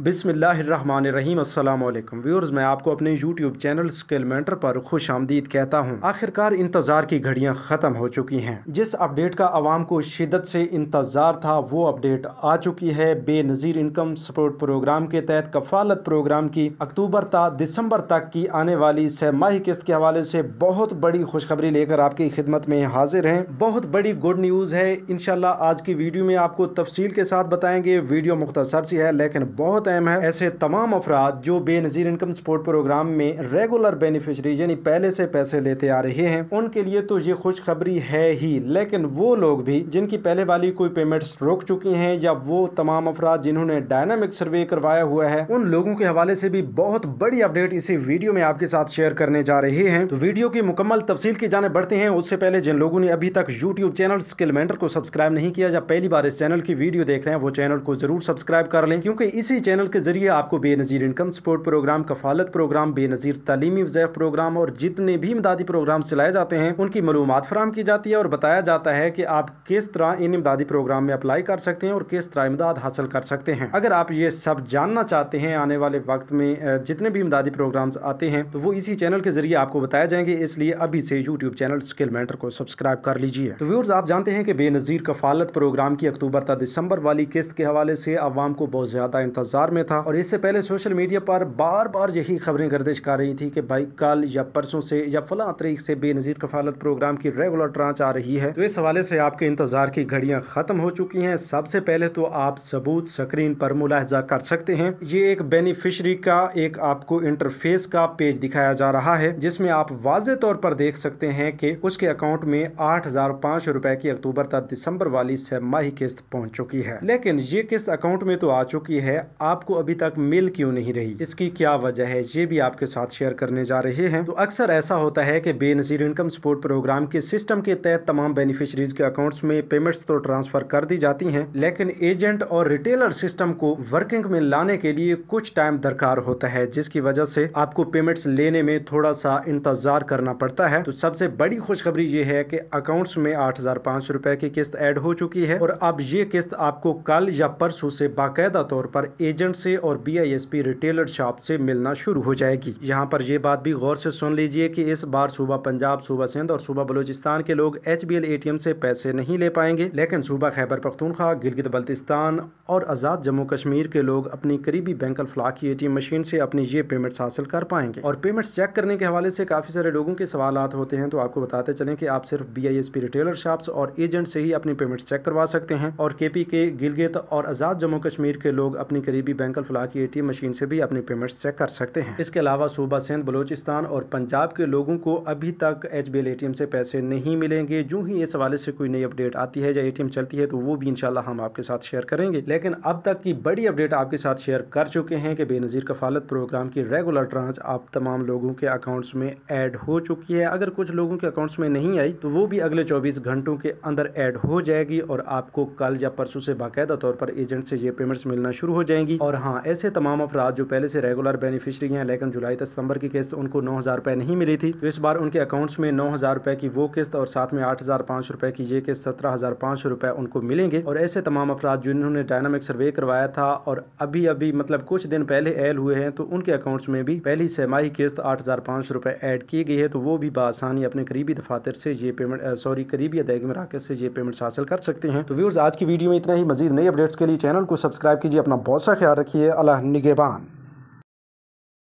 बिसमीम अल्लाम व्यूर्स मैं आपको अपने यूट्यूब चैनल स्केलमेंटर पर खुश आमदीद कहता हूँ आखिरकार इंतज़ार की घड़ियाँ ख़त्म हो चुकी हैं जिस अपडेट का आवाम को शिदत से इंतज़ार था वो अपडेट आ चुकी है बेनज़ीर इनकम सपोर्ट प्रोग्राम के तहत कफालत प्रोग्राम की अक्टूबर ता दिसंबर तक की आने वाली सह माह किस्त के हवाले से बहुत बड़ी खुशखबरी लेकर आपकी खिदमत में हाजिर है बहुत बड़ी गुड न्यूज़ है इनशाला आज की वीडियो में आपको तफसील के साथ बताएंगे वीडियो मुख्तसर सी है लेकिन बहुत बहुत अहम है ऐसे तमाम अफराद जो बेनज़ीर इनकम सपोर्ट प्रोग्राम में रेगुलर बेनिफिशरी यानी पहले से पैसे लेते आ रहे हैं उनके लिए तो ये खुशखबरी है ही लेकिन वो लोग भी जिनकी पहले वाली कोई पेमेंट्स रोक चुकी हैं या वो तमाम अफराद जिन्होंने डायनामिक सर्वे करवाया हुआ है उन लोगों के हवाले से भी बहुत बड़ी अपडेट इसी वीडियो में आपके साथ शेयर करने जा रहे हैं तो वीडियो की मुकम्मल तफसील की जाने बढ़ते हैं उससे पहले जिन लोगों ने अभी तक यूट्यूब चैनल स्किल मेंटर को सब्सक्राइब नहीं किया या पहली बार इस चैनल की वीडियो देख रहे हैं वो चैनल को जरूर सब्सक्राइब कर लें क्योंकि इसी चैनल के ज़रिए आपको Benazir income support programme Kafaalat programme Benazir Taleemi वजह प्रोग्राम और जितने भी इमदादी प्रोग्राम चलाए जाते हैं उनकी मालूम फराम की जाती है और बताया जाता है कि आप किस तरह इन इमदादी प्रोग्राम में अप्लाई कर सकते हैं और किस तरह इमदाद हासिल कर सकते हैं अगर आप ये सब जानना चाहते हैं आने वाले वक्त में जितने भी इमदादी प्रोग्राम आते हैं तो वो इसी चैनल के ज़रिए आपको बताया जाएंगे इसलिए अभी से यूट्यूब चैनल स्किल मैटर को सब्सक्राइब कर लीजिए तो व्यूर्स आप जानते हैं कि बेनज़ीर कफालत प्रोग्राम की अक्टूबर तक दिसंबर वाली किस्त के हवाले से आवाम को बहुत ज़्यादा इंतजार इंतज़ार में था और इससे पहले सोशल मीडिया पर बार बार यही खबरें गर्दिश कर रही थी कि भाई कल या परसों से या फला तरीक से बेनज़ीर कफालत प्रोग्राम की रेगुलर ट्रांच आ रही है तो इस हवाले से आपके इंतज़ार की घड़ियाँ ख़त्म हो चुकी हैं सबसे पहले तो आप सबूत स्क्रीन पर मुलाहजा कर सकते हैं ये एक बेनिफिशरी का एक आपको इंटरफेस का पेज दिखाया जा रहा है जिसमे आप वाज तौर पर देख सकते हैं की उसके अकाउंट में आठ हजार पाँच रुपए की अक्टूबर तक दिसंबर वाली छह माही किस्त पहुँच चुकी है लेकिन ये किस्त अकाउंट में तो आ चुकी है आपको अभी तक मिल क्यों नहीं रही इसकी क्या वजह है ये भी आपके साथ शेयर करने जा रहे हैं तो अक्सर ऐसा होता है की बेनजीर इनकम सपोर्ट प्रोग्राम के सिस्टम के तहत तमाम बेनिफिशरीज के अकाउंट में पेमेंट तो ट्रांसफर कर दी जाती है लेकिन एजेंट और रिटेलर सिस्टम को वर्किंग में लाने के लिए कुछ टाइम दरकार होता है जिसकी वजह से आपको पेमेंट्स लेने में थोड़ा सा इंतजार करना पड़ता है तो सबसे बड़ी खुशखबरी ये है कि अकाउंट्स में आठ हजार पाँच रुपए की किस्त ऐड हो चुकी है और अब ये किस्त आपको कल या परसों से बाकायदा तौर पर एजेंट एजेंट से और बीआईएसपी रिटेलर शॉप से मिलना शुरू हो जाएगी यहाँ पर ये बात भी गौर से सुन लीजिए कि इस बार सूबा पंजाब सूबा सिंध और सूबा बलूचिस्तान के लोग H B L A T M से पैसे नहीं ले पाएंगे लेकिन सूबा खैबर पख्तूनखा गिलगित बल्तिस्तान और आज़ाद जम्मू कश्मीर के लोग अपनी करीबी बैंक अल्फला की ए टी एम मशीन से अपनी ये पेमेंट्स हासिल कर पाएंगे और पेमेंट्स चेक करने के हवाले से काफ़ी सारे लोगों के सवाल होते हैं तो आपको बताते चलें कि आप सिर्फ B I S P retailer shop और एजेंट से ही अपनी पेमेंट्स चेक करवा सकते हैं और के पी के गिलगित और आज़ाद जम्मू कश्मीर के लोग अपनी करीबी भी बैंक अल्फला की ए मशीन से भी अपनी पेमेंट्स चेक कर सकते हैं इसके अलावा सूबा सिंध बलोचिस्तान और पंजाब के लोगों को अभी तक एच बी एल से पैसे नहीं मिलेंगे जो ही इस हवाले से कोई नई अपडेट आती है या ए चलती है तो वो भी इनशाला हम आपके साथ शेयर करेंगे लेकिन अब तक की बड़ी अपडेट आपके साथ शेयर कर चुके हैं कि बेनज़ीर कफालत प्रोग्राम की रेगुलर ट्रांच आप तमाम लोगों के अकाउंट्स में ऐड हो चुकी है अगर कुछ लोगों के अकाउंट्स में नहीं आई तो वो भी अगले चौबीस घंटों के अंदर ऐड हो जाएगी और आपको कल या परसों से बाकायदा तौर पर एजेंट से ये पेमेंट्स मिलना शुरू हो जाएंगी और हाँ ऐसे तमाम अफराद जो पहले से रेगुलर बेनिफिशरी हैं लेकिन जुलाई तक सितंबर की किस्त उनको नौ हज़ार रुपये नहीं मिली थी तो इस बार उनके अकाउंट्स में नौ हज़ार रुपये की वो किस्त और साथ में आठ हज़ार पाँच रुपये की ये किस्त सत्रह हज़ार पाँच सौ रुपये उनको मिलेंगे और ऐसे तमाम अफराद जिन्होंने डायनामिक सर्वे करवाया था और अभी अभी मतलब कुछ दिन पहले एल हुए हैं तो उनके अकाउंट्स में भी पहली सहमाही किस्त आठ हज़ार पाँच सौ रुपये एड की गई है तो वो भी बसानी अपने करीबी दफातर से ये पेमेंट सॉरी करीबी अदायगी मराकज से ये पेमेंट्स हासिल कर सकते हैं तो व्यूर्स आज की वीडियो में इतना ही मजीद नई अपडेट्स के लिए चैनल को सब्सक्राइब कीजिए अपना बहुत सा ख्याल रखिए अल्लाह निगेबान